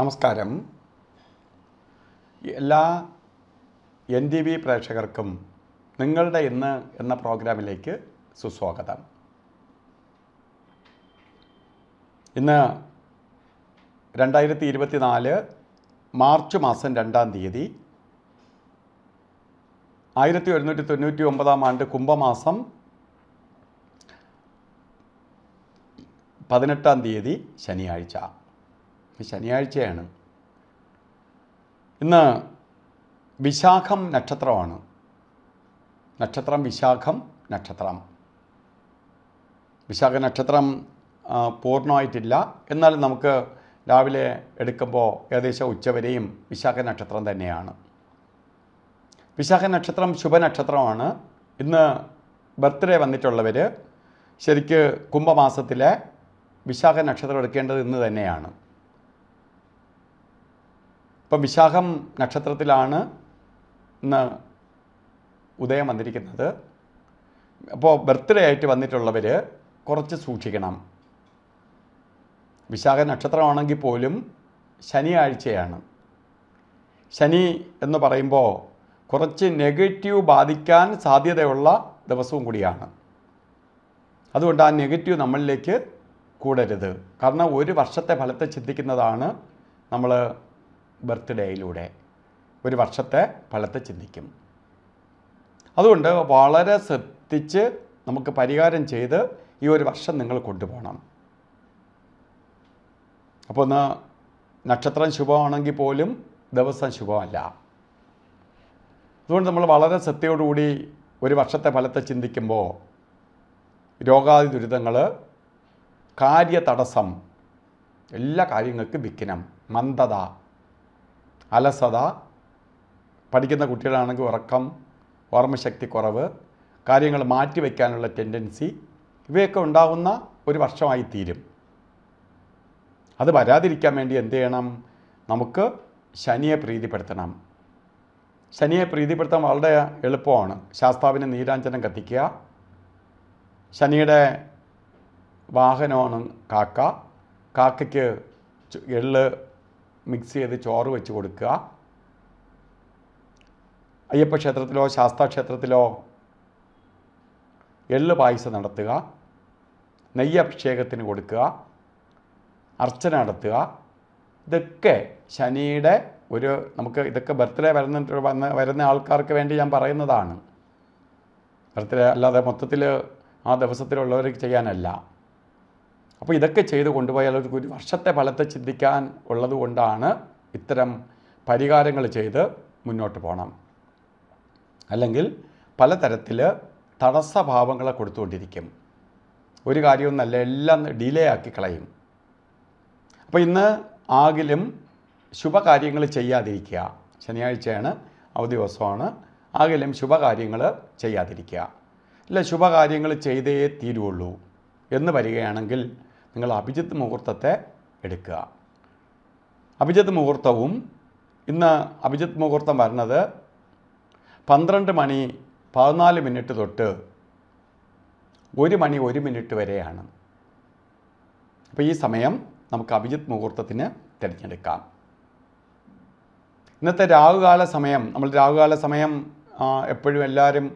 നമസ്കാരം എല്ലാ N T V പ്രേക്ഷകർക്കും നിങ്ങളുടെ ഇന്ന് എന്ന പ്രോഗ്രാമിലേക്ക് സുസ്വാഗതം ഇന്ന് രണ്ടായിരത്തി ഇരുപത്തി നാല് മാർച്ച് മാസം രണ്ടാം തീയതി ആയിരത്തി ഒരുന്നൂറ്റി തൊണ്ണൂറ്റി ഒമ്പതാം ആണ്ട് കുംഭമാസം പതിനെട്ടാം തീയതി ശനിയാഴ്ച ഇപ്പം ശനിയാഴ്ചയാണ് ഇന്ന് വിശാഖം നക്ഷത്രമാണ് നക്ഷത്രം വിശാഖം നക്ഷത്രം വിശാഖ നക്ഷത്രം പൂർണ്ണമായിട്ടില്ല എന്നാൽ നമുക്ക് രാവിലെ എടുക്കുമ്പോൾ ഏകദേശം ഉച്ചവരെയും വിശാഖ നക്ഷത്രം തന്നെയാണ് വിശാഖ നക്ഷത്രം ശുഭനക്ഷത്രമാണ് ഇന്ന് ബർത്ത്ഡേ വന്നിട്ടുള്ളവർ ശരിക്ക് കുംഭമാസത്തിലെ വിശാഖ നക്ഷത്രം എടുക്കേണ്ടത് ഇന്ന് തന്നെയാണ് ഇപ്പം വിശാഖം നക്ഷത്രത്തിലാണ് ഇന്ന് ഉദയം വന്നിരിക്കുന്നത് അപ്പോൾ ബർത്ത്ഡേ ആയിട്ട് വന്നിട്ടുള്ളവർ കുറച്ച് സൂക്ഷിക്കണം വിശാഖ നക്ഷത്രമാണെങ്കിൽ പോലും ശനിയാഴ്ചയാണ് ശനി എന്ന് പറയുമ്പോൾ കുറച്ച് നെഗറ്റീവ് ബാധിക്കാൻ സാധ്യതയുള്ള ദിവസവും കൂടിയാണ് അതുകൊണ്ട് ആ നെഗറ്റീവ് നമ്മളിലേക്ക് കൂടരുത് കാരണം ഒരു വർഷത്തെ ഫലത്തെ ചിന്തിക്കുന്നതാണ് നമ്മൾ ബർത്ത്ഡേയിലൂടെ ഒരു വർഷത്തെ ഫലത്തെ ചിന്തിക്കും അതുകൊണ്ട് വളരെ ശ്രദ്ധിച്ച് നമുക്ക് പരിഹാരം ചെയ്ത് ഈ ഒരു വർഷം നിങ്ങൾ കൊണ്ടുപോകണം അപ്പോൾ ഒന്ന് നക്ഷത്രം ശുഭമാണെങ്കിൽ പോലും ദിവസം ശുഭമല്ല അതുകൊണ്ട് നമ്മൾ വളരെ ശ്രദ്ധയോടുകൂടി ഒരു വർഷത്തെ ഫലത്തെ ചിന്തിക്കുമ്പോൾ രോഗാതി ദുരിതങ്ങൾ കാര്യതടസ്സം എല്ലാ കാര്യങ്ങൾക്കും വിഘ്നം മന്ദത അലസത പഠിക്കുന്ന കുട്ടികളാണെങ്കിൽ ഉറക്കം ഓർമ്മശക്തി കുറവ് കാര്യങ്ങൾ മാറ്റി ടെൻഡൻസി ഇവയൊക്കെ ഉണ്ടാകുന്ന ഒരു വർഷമായി തീരും അത് വരാതിരിക്കാൻ വേണ്ടി എന്ത് ചെയ്യണം നമുക്ക് ശനിയെ പ്രീതിപ്പെടുത്തണം ശനിയെ പ്രീതിപ്പെടുത്താൻ വളരെ എളുപ്പമാണ് ശാസ്താവിന് നീരാഞ്ജനം കത്തിക്കുക ശനിയുടെ വാഹനമാണ് കാക്ക കാക്കയ്ക്ക് എള്ള് മിക്സ് ചെയ്ത് ചോറ് വെച്ച് കൊടുക്കുക അയ്യപ്പ ക്ഷേത്രത്തിലോ ശാസ്താ ക്ഷേത്രത്തിലോ എള്ള് പായസം നടത്തുക നെയ്യ് അഭിഷേകത്തിന് കൊടുക്കുക അർച്ചന നടത്തുക ഇതൊക്കെ ശനിയുടെ ഒരു നമുക്ക് ഇതൊക്കെ ബർത്ത്ഡേ വരുന്ന വന്ന വരുന്ന ആൾക്കാർക്ക് വേണ്ടി ഞാൻ പറയുന്നതാണ് ബർത്ത്ഡേ അല്ലാതെ മൊത്തത്തിൽ ആ ദിവസത്തിലുള്ളവർക്ക് ചെയ്യാനല്ല അപ്പോൾ ഇതൊക്കെ ചെയ്ത് കൊണ്ടുപോയാൽ ഒരു വർഷത്തെ ഫലത്തെ ചിന്തിക്കാൻ ഉള്ളതുകൊണ്ടാണ് ഇത്തരം പരിഹാരങ്ങൾ ചെയ്ത് മുന്നോട്ട് പോകണം അല്ലെങ്കിൽ പലതരത്തിൽ തടസ്സഭാവങ്ങളെ കൊടുത്തുകൊണ്ടിരിക്കും ഒരു കാര്യമൊന്നല്ല എല്ലാം ഡിലേ ആക്കി കളയും അപ്പോൾ ഇന്ന് ആകിലും ശുഭകാര്യങ്ങൾ ചെയ്യാതിരിക്കുക ശനിയാഴ്ചയാണ് അവധി ദിവസമാണ് ആകിലും ശുഭകാര്യങ്ങൾ ചെയ്യാതിരിക്കുക ഇല്ല ശുഭകാര്യങ്ങൾ ചെയ്തേ തീരുള്ളൂ എന്ന് വരികയാണെങ്കിൽ നിങ്ങൾ അഭിജിത്ത് മുഹൂർത്തത്തെ എടുക്കുക അഭിജിത്ത് മുഹൂർത്തവും ഇന്ന് അഭിജിത്ത് മുഹൂർത്തം വരുന്നത് പന്ത്രണ്ട് മണി പതിനാല് മിനിറ്റ് തൊട്ട് ഒരു മണി ഒരു മിനിറ്റ് വരെയാണ് അപ്പോൾ ഈ സമയം നമുക്ക് അഭിജിത്ത് മുഹൂർത്തത്തിന് തിരഞ്ഞെടുക്കാം ഇന്നത്തെ രാഹുകാല സമയം നമ്മൾ രാഹുകാല സമയം എപ്പോഴും എല്ലാവരും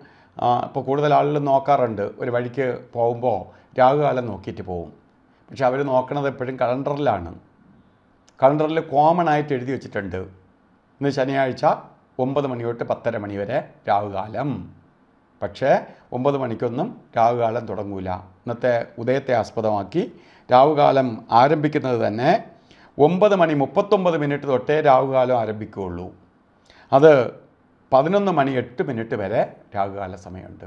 ഇപ്പോൾ കൂടുതൽ ആളുകൾ നോക്കാറുണ്ട് ഒരു വഴിക്ക് പോകുമ്പോൾ രാഹുകാലം നോക്കിയിട്ട് പോകും പക്ഷെ അവർ നോക്കണത് എപ്പോഴും കലണ്ടറിലാണ് കലണ്ടറിൽ കോമൺ ആയിട്ട് എഴുതി വെച്ചിട്ടുണ്ട് ഇന്ന് ശനിയാഴ്ച ഒമ്പത് മണി തൊട്ട് പത്തര മണി വരെ രാഹുകാലം പക്ഷേ ഒമ്പത് മണിക്കൊന്നും രാഹുകാലം തുടങ്ങൂല ഇന്നത്തെ ഉദയത്തെ ആസ്പദമാക്കി രാഹുകാലം ആരംഭിക്കുന്നത് തന്നെ ഒമ്പത് മണി മുപ്പത്തൊമ്പത് മിനിറ്റ് തൊട്ടേ രാഹുകാലം ആരംഭിക്കുകയുള്ളൂ അത് പതിനൊന്ന് മണി എട്ട് മിനിറ്റ് വരെ രാഹുകാല സമയമുണ്ട്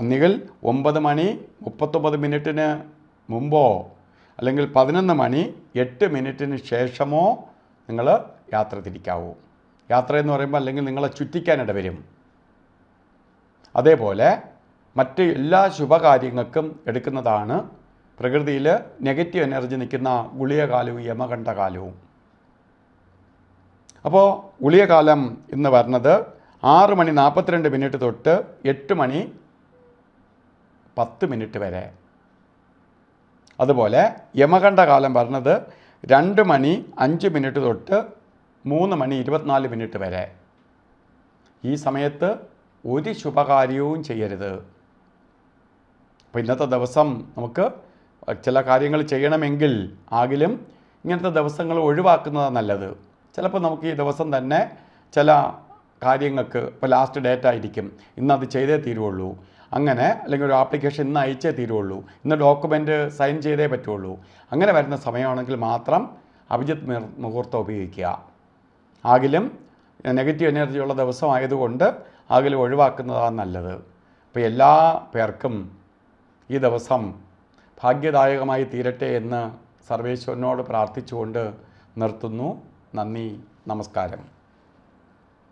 ഒന്നുകിൽ ഒമ്പത് മണി മുപ്പത്തൊമ്പത് മിനിറ്റിന് മുമ്പോ അല്ലെങ്കിൽ പതിനൊന്ന് മണി എട്ട് മിനിറ്റിന് ശേഷമോ നിങ്ങൾ യാത്ര തിരിക്കാവൂ യാത്ര എന്ന് പറയുമ്പോൾ അല്ലെങ്കിൽ നിങ്ങളെ ചുറ്റിക്കാനിട വരും അതേപോലെ മറ്റ് എല്ലാ ശുഭകാര്യങ്ങൾക്കും എടുക്കുന്നതാണ് പ്രകൃതിയിൽ നെഗറ്റീവ് എനർജി നിൽക്കുന്ന ഗുളികകാലവും യമകണ്ഠകാലവും അപ്പോൾ ഗുളികകാലം എന്ന് പറഞ്ഞത് ആറ് മണി നാൽപ്പത്തിരണ്ട് മിനിറ്റ് തൊട്ട് എട്ട് മണി പത്ത് മിനിറ്റ് വരെ അതുപോലെ യമകണ്ഠകാലം പറഞ്ഞത് രണ്ട് മണി അഞ്ച് മിനിറ്റ് തൊട്ട് മൂന്ന് മണി ഇരുപത്തിനാല് മിനിറ്റ് വരെ ഈ സമയത്ത് ഒരു ശുഭകാര്യവും ചെയ്യരുത് അപ്പോൾ ഇന്നത്തെ ദിവസം നമുക്ക് ചില കാര്യങ്ങൾ ചെയ്യണമെങ്കിൽ ആകിലും ഇങ്ങനത്തെ ദിവസങ്ങൾ ഒഴിവാക്കുന്നതാണ് നല്ലത് ചിലപ്പോൾ നമുക്ക് ഈ ദിവസം തന്നെ ചില കാര്യങ്ങൾക്ക് ഇപ്പോൾ ലാസ്റ്റ് ഡേറ്റ് ആയിരിക്കും ഇന്നത് ചെയ്തേ തീരുള്ളൂ അങ്ങനെ അല്ലെങ്കിൽ ഒരു ആപ്ലിക്കേഷൻ ഇന്ന് അയച്ചേ തീരുള്ളൂ ഇന്ന് ഡോക്യുമെൻറ്റ് സൈൻ ചെയ്തേ പറ്റുള്ളൂ അങ്ങനെ വരുന്ന സമയമാണെങ്കിൽ മാത്രം അഭിജിത് മുഹൂർത്തം ഉപയോഗിക്കുക ആകിലും നെഗറ്റീവ് എനർജിയുള്ള ദിവസമായതുകൊണ്ട് ആകിലും ഒഴിവാക്കുന്നതാണ് നല്ലത് അപ്പോൾ എല്ലാ പേർക്കും ഈ ദിവസം ഭാഗ്യദായകമായി തീരട്ടെ എന്ന് സർവേശ്വരനോട് പ്രാർത്ഥിച്ചുകൊണ്ട് നിർത്തുന്നു നന്ദി നമസ്കാരം